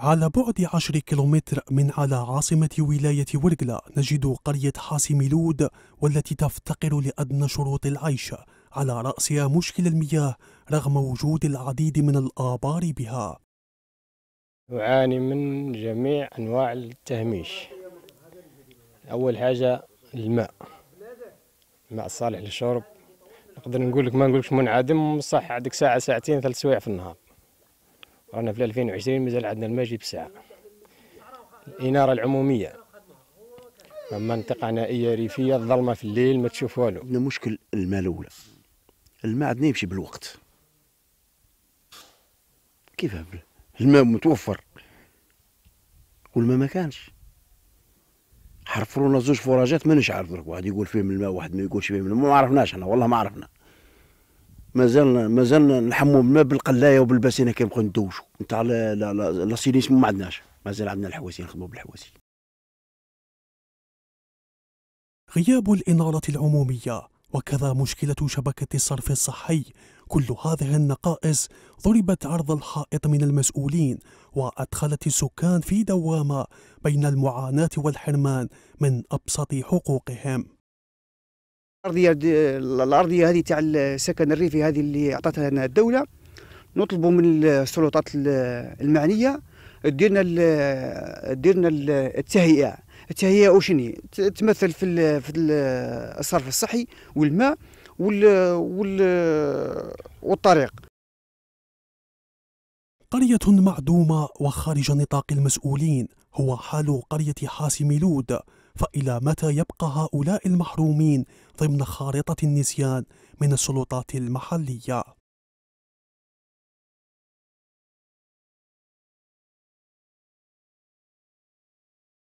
على بعد عشر كيلومتر من على عاصمة ولاية ورقلة نجد قرية حاسم لود والتي تفتقر لأدنى شروط العيش على رأسها مشكل المياه رغم وجود العديد من الآبار بها أعاني من جميع أنواع التهميش أول حاجة الماء الماء الصالح للشرب نقدر نقول لك ما نقولكش منعدم صح عندك ساعة ساعتين ثلاث سوايع في النهار رانا في 2020 مازال عندنا الماجي بساعة الإنارة العمومية منطقة نائية ريفية الظلمة في الليل ما تشوف والو عندنا مشكل الماء الأولى الماء عندنا يمشي بالوقت كيف الماء متوفر والماء ما كانش حرفرونا لنا زوج فراجات ما نعرف درك واحد يقول فيه من الماء واحد ما يقولش فيه من الماء ما عرفناش احنا والله ما عرفنا مازالنا مازالنا نحموا الماء بالقلايه وبالباسينه كنبقاو ندوشوا نتاع سيليس ما عندناش مازال عندنا الحواسي نخدموا بالحواسي غياب الاناره العموميه وكذا مشكله شبكه الصرف الصحي كل هذه النقائص ضربت عرض الحائط من المسؤولين وادخلت السكان في دوامه بين المعاناه والحرمان من ابسط حقوقهم الارضيه الارضيه هذه تاع السكن الريفي هذه اللي اعطتها لنا الدوله نطلبوا من السلطات المعنيه ديرنا ديرنا التهيئه التهيئه وشني تمثل في في الصرف الصحي والماء والطريق قرية معدومة وخارج نطاق المسؤولين هو حال قرية حاسم لود فإلى متى يبقى هؤلاء المحرومين ضمن خارطة النسيان من السلطات المحلية؟